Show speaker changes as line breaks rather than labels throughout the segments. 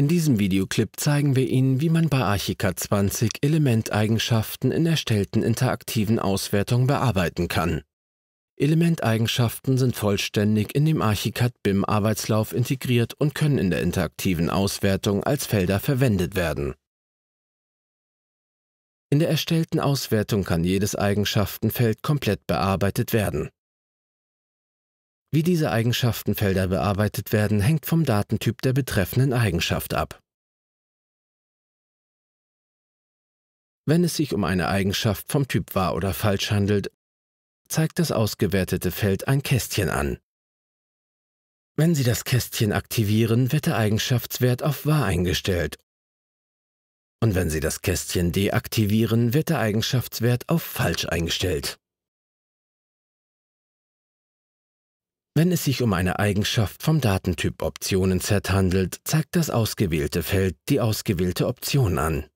In diesem Videoclip zeigen wir Ihnen, wie man bei Archicad 20 Elementeigenschaften in erstellten interaktiven Auswertungen bearbeiten kann. Elementeigenschaften sind vollständig in dem Archicad BIM Arbeitslauf integriert und können in der interaktiven Auswertung als Felder verwendet werden. In der erstellten Auswertung kann jedes Eigenschaftenfeld komplett bearbeitet werden. Wie diese Eigenschaftenfelder bearbeitet werden, hängt vom Datentyp der betreffenden Eigenschaft ab. Wenn es sich um eine Eigenschaft vom Typ wahr oder falsch handelt, zeigt das ausgewertete Feld ein Kästchen an. Wenn Sie das Kästchen aktivieren, wird der Eigenschaftswert auf wahr eingestellt. Und wenn Sie das Kästchen deaktivieren, wird der Eigenschaftswert auf falsch eingestellt. Wenn es sich um eine Eigenschaft vom Datentyp Optionenset handelt, zeigt das ausgewählte Feld die ausgewählte Option an.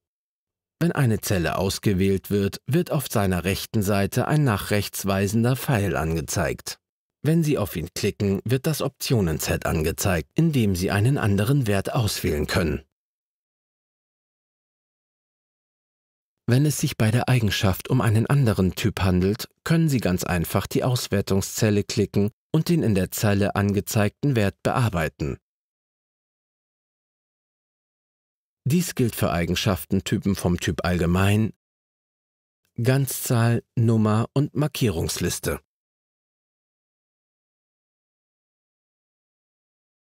Wenn eine Zelle ausgewählt wird, wird auf seiner rechten Seite ein nach rechts weisender Pfeil angezeigt. Wenn Sie auf ihn klicken, wird das Optionenset angezeigt, in dem Sie einen anderen Wert auswählen können. Wenn es sich bei der Eigenschaft um einen anderen Typ handelt, können Sie ganz einfach die Auswertungszelle klicken und den in der Zeile angezeigten Wert bearbeiten. Dies gilt für
Eigenschaftentypen vom Typ Allgemein, Ganzzahl, Nummer und Markierungsliste.